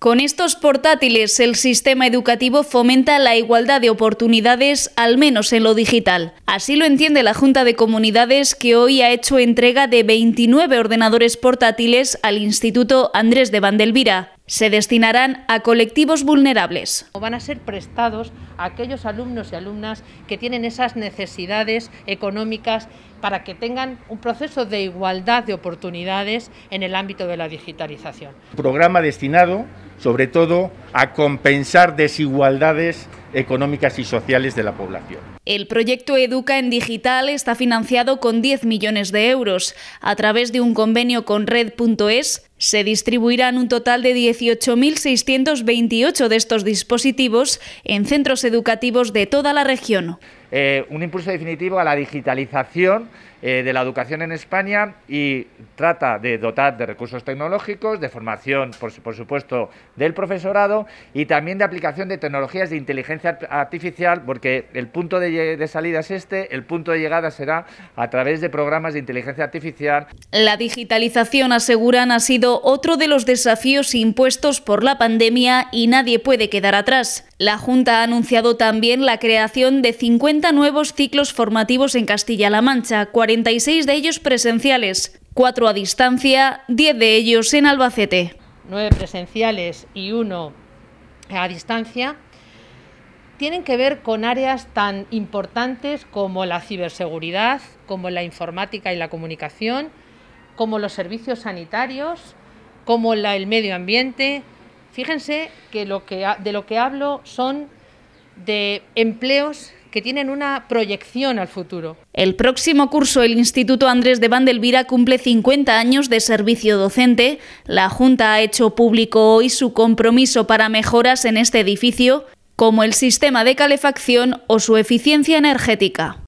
Con estos portátiles, el sistema educativo fomenta la igualdad de oportunidades, al menos en lo digital. Así lo entiende la Junta de Comunidades, que hoy ha hecho entrega de 29 ordenadores portátiles al Instituto Andrés de Vandelvira. Se destinarán a colectivos vulnerables. Van a ser prestados a aquellos alumnos y alumnas que tienen esas necesidades económicas para que tengan un proceso de igualdad de oportunidades en el ámbito de la digitalización. Programa destinado sobre todo a compensar desigualdades económicas y sociales de la población. El proyecto Educa en Digital está financiado con 10 millones de euros. A través de un convenio con Red.es se distribuirán un total de 18.628 de estos dispositivos en centros educativos de toda la región. Eh, un impulso definitivo a la digitalización eh, de la educación en España y trata de dotar de recursos tecnológicos, de formación, por, supuesto, del profesorado y también de aplicación de tecnologías de inteligencia artificial, porque el punto de, de salida es este, el punto de llegada será a través de programas de inteligencia artificial. La digitalización, aseguran, ha sido otro de los desafíos impuestos por la pandemia y nadie puede quedar atrás. La Junta ha anunciado también la creación de 50 nuevos ciclos formativos en Castilla-La Mancha, 46 de ellos presenciales, 4 a distancia, 10 de ellos en Albacete. 9 presenciales y 1 a distancia tienen que ver con áreas tan importantes como la ciberseguridad, como la informática y la comunicación, como los servicios sanitarios, como la, el medio ambiente. Fíjense que, lo que de lo que hablo son de empleos que tienen una proyección al futuro. El próximo curso el Instituto Andrés de Vandelvira cumple 50 años de servicio docente. La Junta ha hecho público hoy su compromiso para mejoras en este edificio, como el sistema de calefacción o su eficiencia energética.